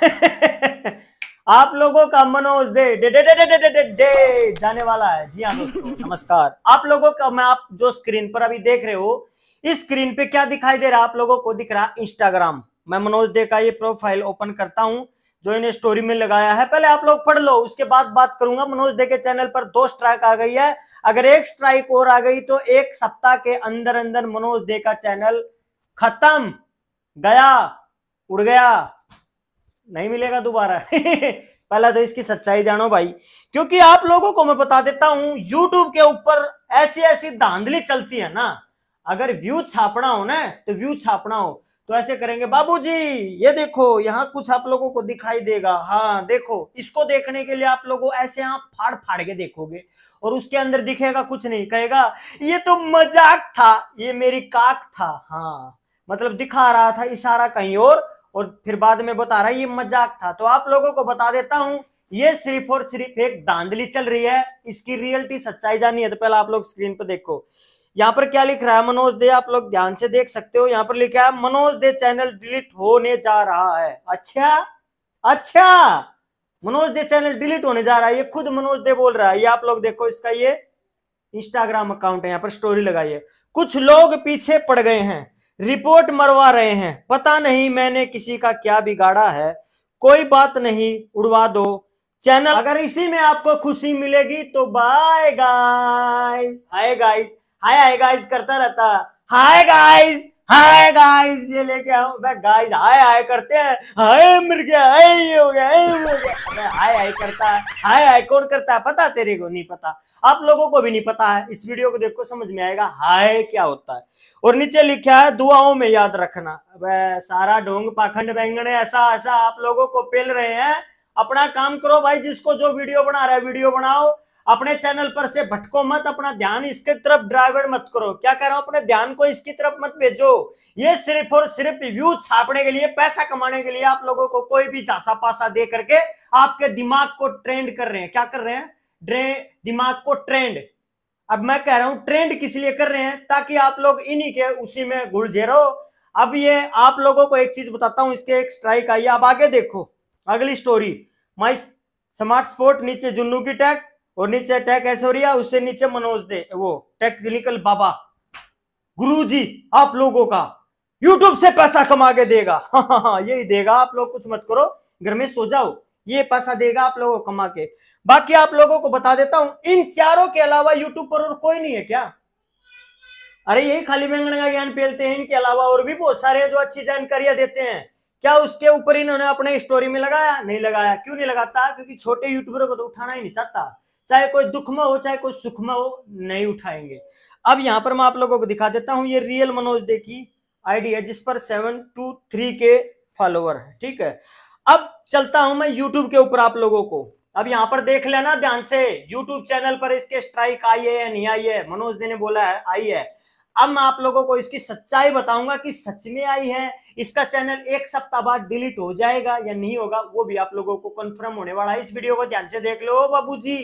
आप लोगों का मनोज दे डे डे डे डे डे डे डे जाने वाला है जी हाँ दोस्तों नमस्कार आप लोगों का मैं आप जो स्क्रीन पर अभी देख रहे हो इस स्क्रीन पे क्या दिखाई दे रहा है आप लोगों को दिख रहा है इंस्टाग्राम मैं मनोज दे का ये प्रोफाइल ओपन करता हूँ जो इन्हें स्टोरी में लगाया है पहले आप लोग पढ़ लो उसके बाद बात करूंगा मनोज दे के चैनल पर दो स्ट्राइक आ गई है अगर एक स्ट्राइक और आ गई तो एक सप्ताह के अंदर अंदर मनोज दे का चैनल खत्म गया उड़ गया नहीं मिलेगा दोबारा पहला तो इसकी सच्चाई जानो भाई क्योंकि आप लोगों को मैं बता देता हूं यूट्यूब के ऊपर ऐसी ऐसी धांधली चलती है ना अगर व्यू छापना हो ना तो व्यू छापना हो तो ऐसे करेंगे बाबूजी ये देखो यहाँ कुछ आप लोगों को दिखाई देगा हाँ देखो इसको देखने के लिए आप लोगों ऐसे यहाँ फाड़ फाड़ के देखोगे और उसके अंदर दिखेगा कुछ नहीं कहेगा ये तो मजाक था ये मेरी काक था हाँ मतलब दिखा रहा था इशारा कहीं और और फिर बाद में बता रहा है ये मजाक था तो आप लोगों को बता देता हूं ये सिर्फ और सिर्फ एक दांदली चल रही है इसकी रियलिटी सच्चाई जानी है तो पहले आप लोग स्क्रीन पर देखो यहाँ पर क्या लिख रहा है मनोज दे आप लोग ध्यान से देख सकते हो यहाँ पर लिखा है मनोज दे चैनल डिलीट होने जा रहा है अच्छा अच्छा मनोज दे चैनल डिलीट होने जा रहा है ये खुद मनोज दे बोल रहा है ये आप लोग देखो इसका ये इंस्टाग्राम अकाउंट है यहाँ पर स्टोरी लगाइए कुछ लोग पीछे पड़ गए हैं रिपोर्ट मरवा रहे हैं पता नहीं मैंने किसी का क्या बिगाड़ा है कोई बात नहीं उड़वा दो चैनल अगर इसी में आपको खुशी मिलेगी तो bye guys hi guys hi hi guys करता रहता हाय गाइस हाय गाइस ये लेके आओ मैं गाइस हाय हाय करते हैं हाय मर गया हाय ये हो गया हाय हो गया मैं हाय हाय करता है हाय हाय कौन करता है पता तेरे को नहीं पता आप लोगों को भी नहीं पता है इस वीडियो को देखो समझ में आएगा हाय क्या होता है और नीचे लिखा है दुआओं में याद रखना अब सारा ढोंग पाखंड बैंगने ऐसा ऐसा आप लोगों को पेल रहे हैं अपना काम करो भाई जिसको जो वीडियो बना रहा है वीडियो बनाओ अपने चैनल पर से भटको मत अपना ध्यान इसकी तरफ ड्राइवर मत करो क्या कह रहा हूं अपने ध्यान को इसकी तरफ मत भेजो ये सिर्फ और सिर्फ व्यू छापने के लिए पैसा कमाने के लिए आप लोगों को कोई भी झांसा पासा दे करके आपके दिमाग को ट्रेंड कर रहे हैं क्या कर रहे हैं ड्रे दिमाग को ट्रेंड अब मैं कह रहा हूं ट्रेंड किस लिए कर रहे हैं ताकि आप लोग इन्हीं के उसी में घुलझे रहो अब ये आप लोगों को एक चीज बताता हूं इसके एक स्ट्राइक आई अब आगे देखो अगली स्टोरी माई स्मार्ट स्पोर्ट नीचे जुन्नू की टैग और नीचे अटैक ऐश्वर्या उससे नीचे मनोज दे वो टेक्निकल बाबा गुरु जी आप लोगों का यूट्यूब से पैसा कमा के देगा हाँ हाँ हाँ यही देगा आप लोग कुछ मत करो घर में सो जाओ ये पैसा देगा आप लोगों को कमा के बाकी आप लोगों को बता देता हूं इन चारों के अलावा यूट्यूब पर और कोई नहीं है क्या अरे यही खाली बैंगन का ज्ञान फैलते हैं इनके अलावा और भी बहुत सारे जो अच्छी जानकारियां देते हैं क्या उसके ऊपर इन्होंने अपने स्टोरी में लगाया नहीं लगाया क्यों नहीं लगाता क्योंकि छोटे यूट्यूबरों को तो उठाना ही नहीं चाहता चाहे कोई दुख में हो चाहे कोई सुख में हो नहीं उठाएंगे अब यहाँ पर मैं आप लोगों को दिखा देता हूँ ये रियल मनोज दे की आईडी है जिस पर सेवन टू थ्री के फॉलोअर है ठीक है अब चलता हूं मैं यूट्यूब के ऊपर आप लोगों को अब यहाँ पर देख लेना ध्यान से यूट्यूब चैनल पर इसके स्ट्राइक आई है या नहीं आई है मनोज दे ने बोला है आई है अब मैं आप लोगों को इसकी सच्चाई बताऊंगा कि सच में आई है इसका चैनल एक सप्ताह बाद डिलीट हो जाएगा या नहीं होगा वो भी आप लोगों को कंफर्म होने वाला है इस वीडियो को ध्यान से देख लो बाबूजी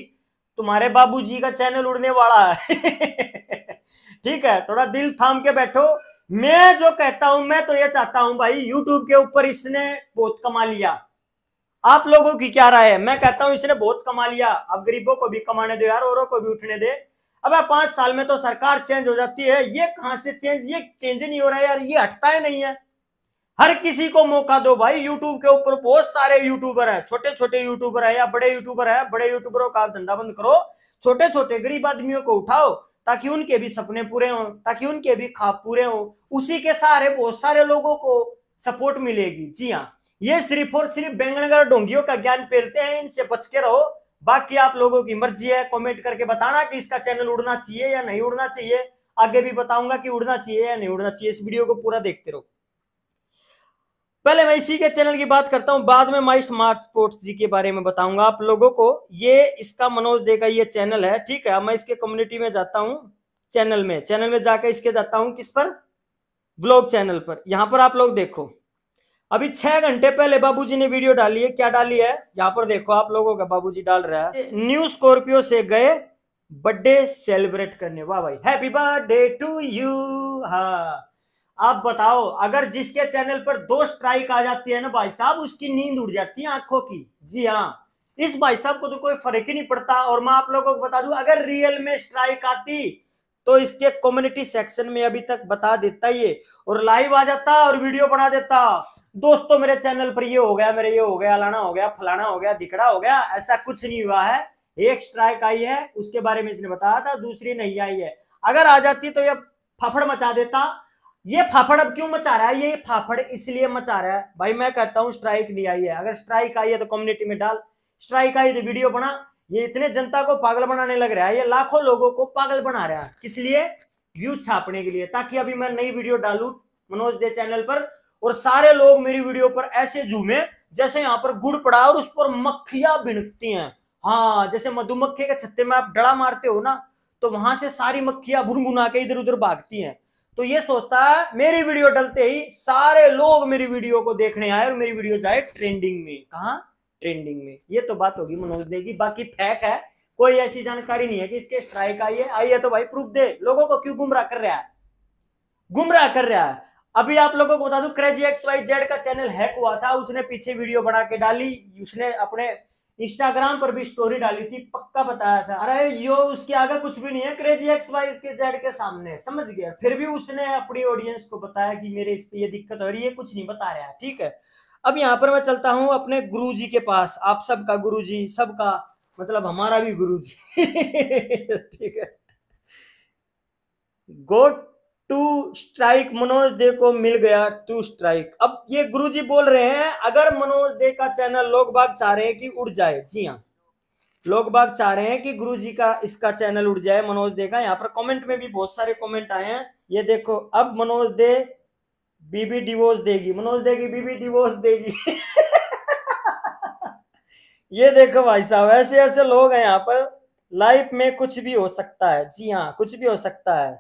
तुम्हारे बाबूजी का चैनल उड़ने वाला है ठीक है थोड़ा दिल थाम के बैठो मैं जो कहता हूं मैं तो ये चाहता हूं भाई यूट्यूब के ऊपर इसने बहुत कमा लिया आप लोगों की क्या राय है मैं कहता हूं इसने बहुत कमा लिया अब गरीबों को भी कमाने दो यार औरों को भी उठने दे अब पांच साल में तो सरकार चेंज हो जाती है ये कहां से चेंज ये चेंज नहीं हो रहा है यार ये हटता ही नहीं है हर किसी को मौका दो भाई यूट्यूब के ऊपर बहुत सारे यूट्यूबर हैं छोटे छोटे यूट्यूबर हैं या बड़े यूट्यूबर हैं बड़े यूट्यूबरों का धंधा बंद करो छोटे छोटे गरीब आदमियों को उठाओ ताकि उनके भी सपने पूरे हों ताकि उनके भी खाब पूरे हों उसी के सहारे बहुत सारे लोगों को सपोर्ट मिलेगी जी हाँ ये सिर्फ और सिर्फ बैंगनगर डोंगियों का ज्ञान फैलते हैं इनसे बच के रहो बाकी आप लोगों की मर्जी है कमेंट करके बताना कि इसका चैनल उड़ना चाहिए या नहीं उड़ना चाहिए आगे भी बताऊंगा कि उड़ना चाहिए या नहीं उड़ना चाहिए इस वीडियो को पूरा देखते रहो पहले मैं इसी के चैनल की बात करता हूँ बाद में माई स्मार्ट स्पोर्ट्स जी के बारे में बताऊंगा आप लोगों को ये इसका मनोज देगा का ये चैनल है ठीक है मैं इसके कम्युनिटी में जाता हूँ चैनल में चैनल में जाकर इसके जाता हूँ किस पर ब्लॉग चैनल पर यहाँ पर आप लोग देखो अभी छह घंटे पहले बाबूजी ने वीडियो डाली है क्या डाली है यहाँ पर देखो आप लोगों का बाबूजी डाल रहा है न्यू स्कॉर्पियो से गए बर्थडे सेलिब्रेट करने वाह भाई हैप्पी बर्थडे टू यू हाँ आप बताओ अगर जिसके चैनल पर दो स्ट्राइक आ जाती है ना भाई साहब उसकी नींद उड़ जाती है आंखों की जी हाँ इस भाई साहब को तो कोई फर्क ही नहीं पड़ता और मैं आप लोगों को बता दू अगर रियल में स्ट्राइक आती तो इसके कम्युनिटी सेक्शन में अभी तक बता देता ये और लाइव आ जाता और वीडियो बना देता दोस्तों मेरे चैनल पर ये हो गया मेरे ये हो गया अलाना हो गया फलाना हो गया दिखड़ा हो गया ऐसा कुछ नहीं हुआ है एक स्ट्राइक आई है उसके बारे में इसने बताया था दूसरी नहीं आई है अगर आ जाती तो यह फफड़ मचा देता ये फाफड़ अब क्यों मचा रहा है ये फाफड़ इसलिए मचा रहा है भाई मैं कहता हूं स्ट्राइक नहीं आई है अगर स्ट्राइक आई है तो कम्युनिटी में डाल स्ट्राइक आई तो वीडियो बना ये इतने जनता को पागल बनाने लग रहा है ये लाखों लोगों को पागल बना रहा है किस लिए छापने के लिए ताकि अभी मैं नई वीडियो डालू मनोज दे चैनल पर और सारे लोग मेरी वीडियो पर ऐसे झूमे जैसे यहाँ पर गुड़ पड़ा और उस पर मक्खियां भिड़कती हैं हाँ जैसे मधुमक्खी के छत्ते में आप डड़ा मारते हो ना तो वहां से सारी मक्खियां भुनभुना के इधर उधर भागती हैं तो ये सोचता है मेरी वीडियो डलते ही सारे लोग मेरी वीडियो को देखने आए और मेरी वीडियो जाए ट्रेंडिंग में कहा ट्रेंडिंग में ये तो बात होगी मनोज दे की बाकी फैक है कोई ऐसी जानकारी नहीं है कि इसके स्ट्राइक आई है आई है तो भाई प्रूफ दे लोगों को क्यों गुमराह कर रहा है गुमराह कर रहा है अभी आप लोगों को बता दू क्रेजी एक्स वाई जेड का चैनल हैक हुआ था उसने पीछे वीडियो बना के डाली उसने अपने इंस्टाग्राम पर भी स्टोरी डाली थी पक्का बताया था अरे यो उसके आगे कुछ भी नहीं है क्रेजी एक्स वाई इसके जेड के सामने समझ गया फिर भी उसने अपनी ऑडियंस को बताया कि मेरे इस पे ये दिक्कत हो रही है कुछ नहीं बता रहा ठीक है अब यहाँ पर मैं चलता हूँ अपने गुरु जी के पास आप सबका गुरु जी सबका मतलब हमारा भी गुरु जी ठीक है got two strike Manoj Dey को मिल गया टू स्ट्राइक अब ये गुरुजी बोल रहे हैं अगर मनोज दे का चैनल लोग बाग चाह रहे हैं कि उड़ जाए जी हाँ लोग बाग चाह रहे हैं कि गुरुजी का इसका चैनल उड़ जाए मनोज दे का यहाँ पर कमेंट में भी बहुत सारे कमेंट आए हैं ये देखो अब मनोज दे बीबी डिवोर्स देगी मनोज दे की बीबी डिवोर्स देगी ये देखो भाई साहब ऐसे ऐसे लोग हैं यहाँ पर लाइफ में कुछ भी हो सकता है जी हाँ कुछ भी हो सकता है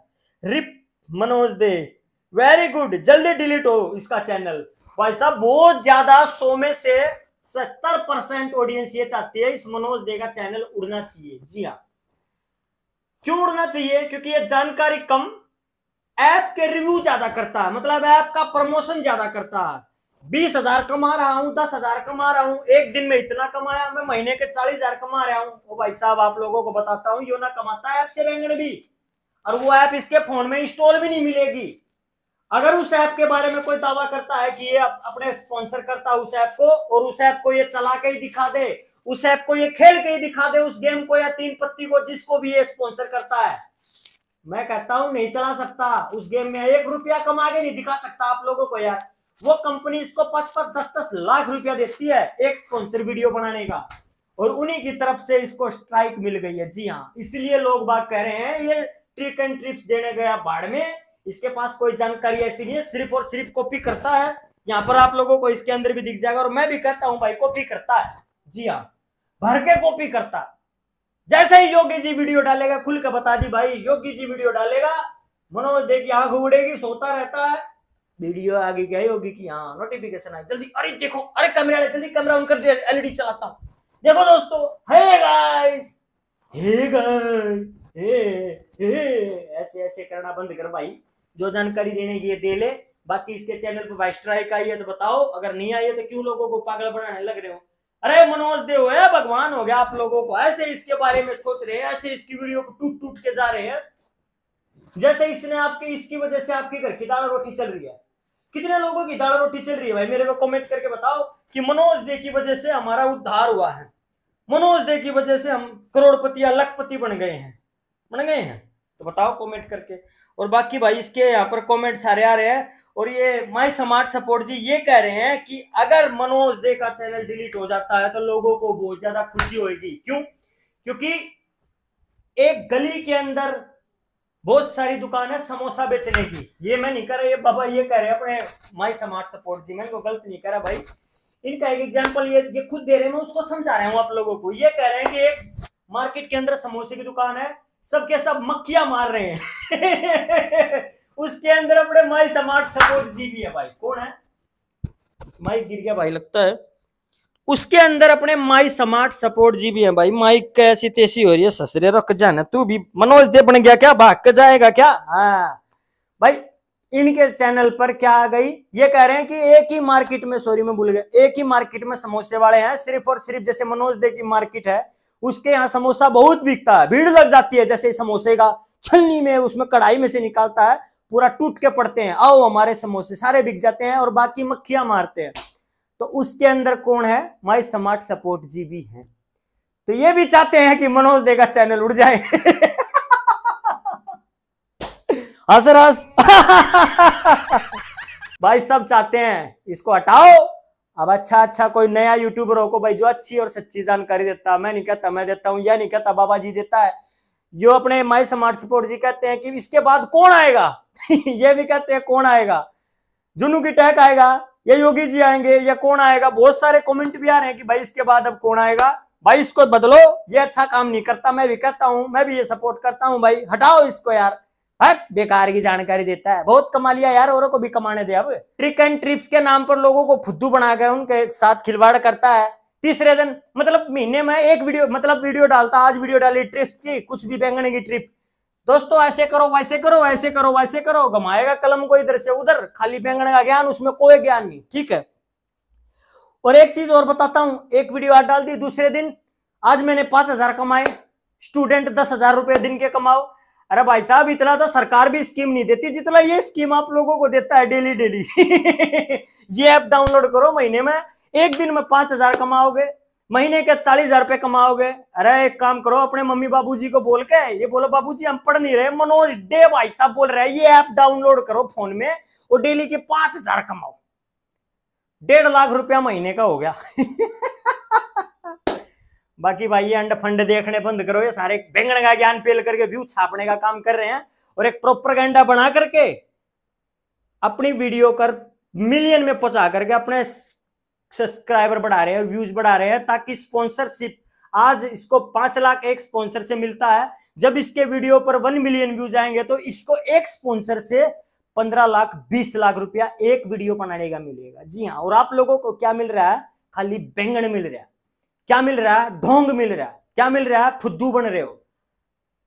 RIP Manoj Dey very good जल्दी डिलीट हो इसका चैनल भाई साहब बहुत ज्यादा सो में से सत्तर परसेंट ऑडियंस ये चाहती है इस मनोज दे का चैनल उड़ना चाहिए जी हाँ क्यों उड़ना चाहिए क्योंकि ये जानकारी कम ऐप के रिव्यू ज्यादा करता है मतलब ऐप का प्रमोशन ज्यादा करता है बीस हजार कमा रहा हूं दस हजार कमा रहा हूं एक दिन में इतना कमाया मैं महीने के चालीस हजार कमा रहा हूं ओ भाई साहब आप लोगों को बताता हूं यो ना कमाता है ऐप से भी और वो ऐप इसके फोन में इंस्टॉल भी नहीं मिलेगी अगर उस ऐप के बारे में कोई दावा करता है कि ये अपने स्पॉन्सर करता है उस ऐप को और उस ऐप को ये चला के ही दिखा दे उस ऐप को ये खेल के ही दिखा दे उस गेम को या तीन पत्ती को जिसको भी ये स्पॉन्सर करता है मैं कहता हूं नहीं चला सकता उस गेम में एक रुपया कमा के नहीं दिखा सकता आप लोगों को यार वो कंपनी इसको पच पच दस दस लाख रुपया देती है एक स्पॉन्सर वीडियो बनाने का और उन्हीं की तरफ से इसको स्ट्राइक मिल गई है जी हाँ इसलिए लोग बात कह रहे हैं ये ट्रिक एंड ट्रिप्स देने गया बाढ़ में इसके पास कोई जानकारी ऐसी नहीं है सिर्फ और सिर्फ कॉपी करता है यहाँ पर आप लोगों को इसके अंदर भी दिख जाएगा और मैं भी कहता हूं भाई कॉपी करता है जी हाँ भर के कॉपी करता जैसे ही योगी जी वीडियो डालेगा खुल के बता दी भाई योगी जी वीडियो डालेगा मनोज दे आग उड़ेगी सोता रहता है वीडियो आगे गया योगी की हाँ नोटिफिकेशन आई जल्दी अरे देखो अरे कैमरा जल्दी कैमरा ऑन कर दिया एलईडी चलाता हूँ देखो दोस्तों हे गाइस हे गाइस ऐसे ऐसे करना बंद कर भाई जो जानकारी देने की दे ले बाकी इसके चैनल पर भाई स्ट्राइक आई है तो बताओ अगर नहीं आई है तो क्यों लोगों को पागल बनाने लग रहे हो अरे मनोज देव है भगवान हो गया आप लोगों को ऐसे इसके बारे में सोच रहे हैं ऐसे इसकी वीडियो को टूट टूट के जा रहे हैं जैसे इसने आपकी इसकी वजह से आपके घर की दाल रोटी चल रही है कितने लोगों की दाल रोटी चल रही है भाई मेरे को कमेंट करके बताओ कि मनोज दे की वजह से हमारा उद्धार हुआ है मनोज दे की वजह से हम करोड़पति या लखपति बन गए हैं बन गए हैं तो बताओ कमेंट करके और बाकी भाई इसके यहाँ पर कमेंट सारे आ रहे हैं और ये माई स्मार्ट सपोर्ट जी ये कह रहे हैं कि अगर मनोज दे का चैनल डिलीट हो जाता है तो लोगों को बहुत ज्यादा खुशी होगी क्यों क्योंकि एक गली के अंदर बहुत सारी दुकान है समोसा बेचने की ये मैं नहीं कर रहा ये बाबा ये कह रहे हैं अपने माई स्मार्ट सपोर्ट जी मैं इनको गलत नहीं कह रहा भाई इनका एक एग्जाम्पल ये ये खुद दे रहे हैं मैं उसको समझा रहा हूँ आप लोगों को ये कह रहे हैं कि एक मार्केट के अंदर समोसे की दुकान है सब के सब मक्खिया मार रहे हैं उसके अंदर अपने माई समार्ट सपोर्ट जी भी है भाई कौन है माइक गिर गया भाई लगता है उसके अंदर अपने माई स्मार्ट सपोर्ट जी भी है भाई माइक कैसी तेसी हो रही है ससरे रख जाना तू भी मनोज दे बन गया क्या भाग के जाएगा क्या हाँ भाई इनके चैनल पर क्या आ गई ये कह रहे हैं कि एक ही मार्केट में सॉरी में भूल गया एक ही मार्केट में समोसे वाले हैं सिर्फ और सिर्फ जैसे मनोज दे की मार्केट है उसके यहाँ समोसा बहुत बिकता है भीड़ लग जाती है जैसे समोसे का छलनी में उसमें कढ़ाई में से निकालता है पूरा टूट के पड़ते हैं आओ हमारे समोसे सारे बिक जाते हैं और बाकी मक्खियां मारते हैं तो उसके अंदर कौन है माई स्मार्ट सपोर्ट जी भी है तो ये भी चाहते हैं कि मनोज देगा चैनल उड़ जाए हंस हंस भाई सब चाहते हैं इसको हटाओ अब अच्छा अच्छा कोई नया यूट्यूबर को भाई जो अच्छी और सच्ची जानकारी देता है मैं नहीं कहता मैं देता हूँ या नहीं कहता बाबा जी देता है जो अपने माई स्मार्ट सपोर्ट जी कहते हैं कि इसके बाद कौन आएगा ये भी कहते हैं कौन आएगा जुनू की टैक आएगा या योगी जी आएंगे या कौन आएगा बहुत सारे कॉमेंट भी आ रहे हैं कि भाई इसके बाद अब कौन आएगा भाई इसको बदलो ये अच्छा काम नहीं करता मैं भी कहता हूँ मैं भी ये सपोर्ट करता हूँ भाई हटाओ इसको यार बेकार की जानकारी देता है बहुत कमा लिया यार औरों को भी कमाने दे अब ट्रिक एंड ट्रिप्स के नाम पर लोगों को फुद्दू बना गया उनके साथ खिलवाड़ करता है तीसरे दिन मतलब महीने में एक वीडियो मतलब वीडियो डालता आज वीडियो डाली ट्रिप की कुछ भी बैंगने की ट्रिप दोस्तों ऐसे करो वैसे करो ऐसे करो वैसे करो घमाएगा कलम को इधर से उधर खाली बैंगने का ज्ञान उसमें कोई ज्ञान नहीं ठीक है और एक चीज और बताता हूं एक वीडियो आज डाल दी दूसरे दिन आज मैंने पांच हजार कमाए स्टूडेंट दस हजार रुपए दिन के कमाओ अरे भाई साहब इतना तो सरकार भी स्कीम नहीं देती जितना ये स्कीम आप लोगों को देता है डेली डेली ये ऐप डाउनलोड करो महीने में एक दिन में पांच हजार कमाओगे महीने के चालीस हजार रुपये कमाओगे अरे एक काम करो अपने मम्मी बाबूजी को बोल के ये बोलो बाबूजी हम पढ़ नहीं रहे मनोज डे भाई साहब बोल रहे ये ऐप डाउनलोड करो फोन में और डेली के पांच हजार कमाओ डेढ़ लाख रुपया महीने का हो गया बाकी भाई अंड फंड देखने बंद करो ये सारे बैंगन का ज्ञान पेल करके व्यू छापने का काम कर रहे हैं और एक गंडा बना करके अपनी वीडियो कर मिलियन में पहुंचा करके अपने सब्सक्राइबर बढ़ा रहे हैं व्यूज बढ़ा रहे हैं ताकि स्पॉन्सरशिप आज इसको पांच लाख एक स्पॉन्सर से मिलता है जब इसके वीडियो पर वन मिलियन व्यूज आएंगे तो इसको एक स्पॉन्सर से पंद्रह लाख बीस लाख रुपया एक वीडियो बनाने का मिलेगा जी हाँ और आप लोगों को क्या मिल रहा है खाली बैंगन मिल रहा है क्या मिल रहा है ढोंग मिल रहा है क्या मिल रहा है फुद्दू बन रहे हो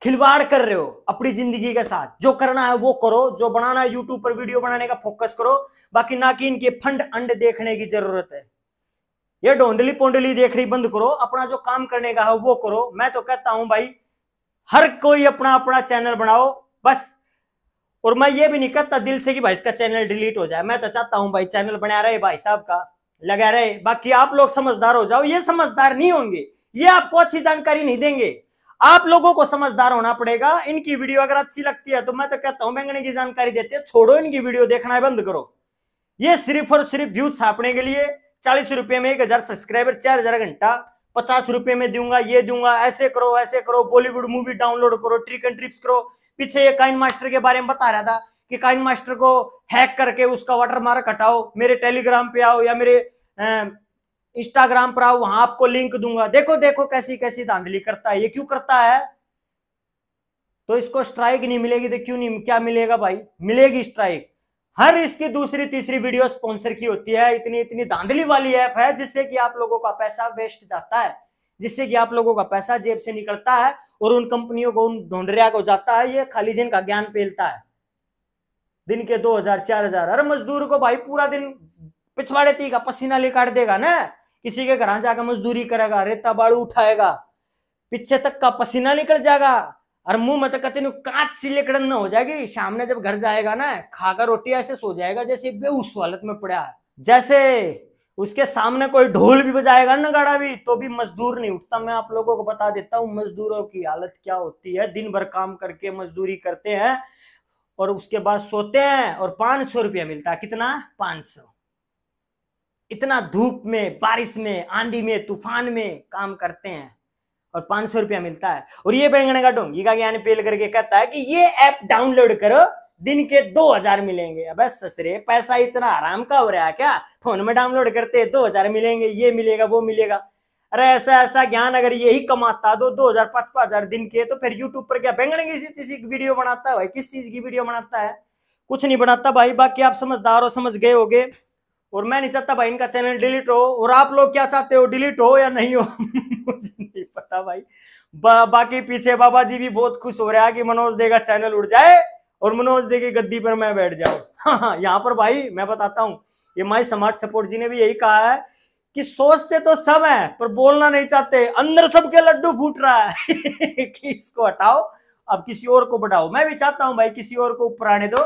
खिलवाड़ कर रहे हो अपनी जिंदगी के साथ जो करना है वो करो जो बनाना है यूट्यूब पर वीडियो बनाने का फोकस करो बाकी ना कि इनके फंड अंड देखने की जरूरत है ये ढोंडली पोंडली देखनी बंद करो अपना जो काम करने का है वो करो मैं तो कहता हूं भाई हर कोई अपना अपना चैनल बनाओ बस और मैं ये भी नहीं कहता दिल से कि भाई इसका चैनल डिलीट हो जाए मैं तो चाहता हूं भाई चैनल बनाया रहे भाई साहब का लगा रहे बाकी आप लोग समझदार हो जाओ ये समझदार नहीं होंगे ये आपको अच्छी जानकारी नहीं देंगे आप लोगों को समझदार होना पड़ेगा इनकी वीडियो अगर अच्छी लगती है तो मैं तो कहता हूं बैंगने की जानकारी देते हैं छोड़ो इनकी वीडियो देखना बंद करो ये सिर्फ और सिर्फ व्यूज छापने के लिए चालीस रुपए में एक हजार सब्सक्राइबर चार हजार घंटा पचास रुपए में दूंगा ये दूंगा ऐसे करो ऐसे करो बॉलीवुड मूवी डाउनलोड करो ट्रिक एंड ट्रिप्स करो पीछे ये काइन मास्टर के बारे में बता रहा था कि काइन मास्टर को हैक करके उसका वाटर मार्क हटाओ मेरे टेलीग्राम पे आओ या मेरे इंस्टाग्राम पर आओ वहां आपको लिंक दूंगा देखो देखो कैसी कैसी धांधली करता है ये क्यों करता है तो इसको स्ट्राइक नहीं मिलेगी तो क्यों नहीं क्या मिलेगा भाई मिलेगी स्ट्राइक हर इसकी दूसरी तीसरी वीडियो स्पॉन्सर की होती है इतनी इतनी धांधली वाली ऐप है जिससे कि आप लोगों का पैसा वेस्ट जाता है जिससे कि आप लोगों का पैसा जेब से निकलता है और उन कंपनियों को उन ढोंडरिया को जाता है ये खाली जिन का ज्ञान फैलता है दिन के दो हजार चार हजार अरे मजदूर को भाई पूरा दिन पिछवाड़े का पसीना ले काट देगा ना किसी के घर जाकर मजदूरी करेगा रेता बाड़ू उठाएगा पीछे तक का पसीना निकल जाएगा और मुंह में तो कहते कांच सी लेकड़न न हो जाएगी सामने जब घर जाएगा ना खाकर रोटी ऐसे सो जाएगा जैसे बेउस हालत में पड़ा है जैसे उसके सामने कोई ढोल भी बजाएगा ना गाड़ा भी तो भी मजदूर नहीं उठता मैं आप लोगों को बता देता हूँ मजदूरों की हालत क्या होती है दिन भर काम करके मजदूरी करते हैं और उसके बाद सोते हैं और पांच सौ रुपया मिलता है कितना पांच सौ इतना धूप में बारिश में आंधी में तूफान में काम करते हैं और पांच सौ रुपया मिलता है और ये बैंगने का डोंगी का ज्ञान पेल करके कहता है कि ये ऐप डाउनलोड करो दिन के दो हजार मिलेंगे अब ससरे पैसा इतना आराम का हो रहा है क्या फोन में डाउनलोड करते दो हजार मिलेंगे ये मिलेगा वो मिलेगा अरे ऐसा ऐसा ज्ञान अगर यही कमाता दो तो दो हजार पांच पांच हजार दिन के तो फिर यूट्यूब पर क्या बैंगन की वीडियो बनाता है भाई किस चीज की वीडियो बनाता है कुछ नहीं बनाता भाई बाकी आप समझदार हो समझ गए हो और मैं नहीं चाहता भाई इनका चैनल डिलीट हो और आप लोग क्या चाहते हो डिलीट हो या नहीं हो मुझे नहीं पता भाई बा, बाकी पीछे बाबा जी भी बहुत खुश हो रहा है कि मनोज दे का चैनल उड़ जाए और मनोज दे की गद्दी पर मैं बैठ जाऊं हाँ हाँ यहाँ पर भाई मैं बताता हूँ ये माई स्मार्ट सपोर्ट जी ने भी यही कहा है कि सोचते तो सब है पर बोलना नहीं चाहते अंदर सबके लड्डू फूट रहा है कि इसको हटाओ अब किसी और को बढ़ाओ मैं भी चाहता हूं भाई किसी और को ऊपर आने दो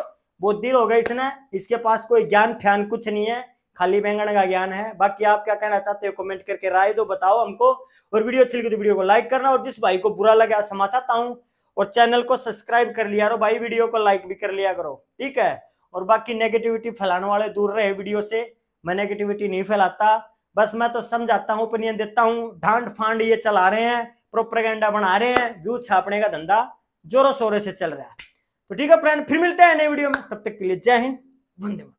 बहुत दिल हो गए इसने इसके पास कोई ज्ञान फ्यान कुछ नहीं है खाली बैंगन का ज्ञान है बाकी आप क्या कहना चाहते हो कमेंट करके राय दो बताओ हमको और वीडियो अच्छी लगी तो वीडियो को लाइक करना और जिस भाई को बुरा लगे समा चाहता हूँ और चैनल को सब्सक्राइब कर लिया करो भाई वीडियो को लाइक भी कर लिया करो ठीक है और बाकी नेगेटिविटी फैलाने वाले दूर रहे वीडियो से मैं नेगेटिविटी नहीं फैलाता बस मैं तो समझाता हूं ओपिनियन देता हूं ढांड फांड ये चला रहे हैं प्रोपरगेंडा बना रहे हैं व्यू छापने का धंधा जोरों शोरों से चल रहा है तो ठीक है फ्रेंड फिर मिलते हैं नए वीडियो में तब तक के लिए जय हिंद वंदे